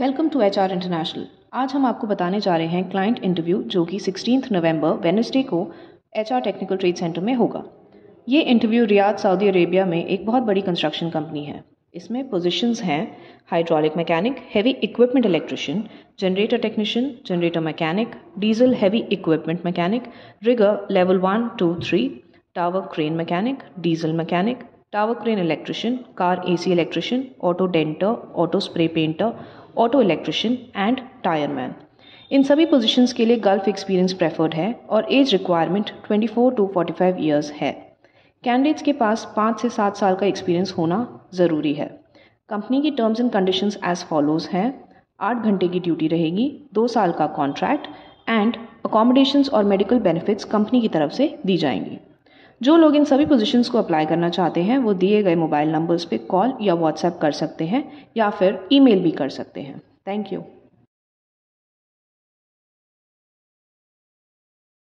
welcome to H R international आज हम आपको बताने जा रहे हैं क्लाइंट इंटरव्यू जो कि सिक्सटीन नवंबर वेनसडे को H R technical trade centre में होगा ये इंटरव्यू रियाद सऊदी अरेबिया में एक बहुत बड़ी कंस्ट्रक्शन कंपनी है इसमें पोजिशन हैं hydraulic mechanic heavy equipment electrician generator technician generator mechanic diesel heavy equipment mechanic rigger level one two three tower crane mechanic diesel mechanic tower crane electrician car AC electrician auto denter auto spray painter auto electrician and tyre man इन सभी positions के लिए gulf experience preferred है और age requirement 24 to 45 years है candidates के पास पाँच से सात साल का एक्सपीरियंस होना ज़रूरी है कंपनी की terms and conditions as follows हैं आठ घंटे की ड्यूटी रहेगी दो साल का कॉन्ट्रैक्ट एंड अकोमोडेशंस और मेडिकल बेनिफिट्स कंपनी की तरफ से दी जाएंगी जो लोग इन सभी पोजीशंस को अप्लाई करना चाहते हैं वो दिए गए मोबाइल नंबर्स पे कॉल या व्हाट्सएप कर सकते हैं या फिर ईमेल भी कर सकते हैं थैंक यू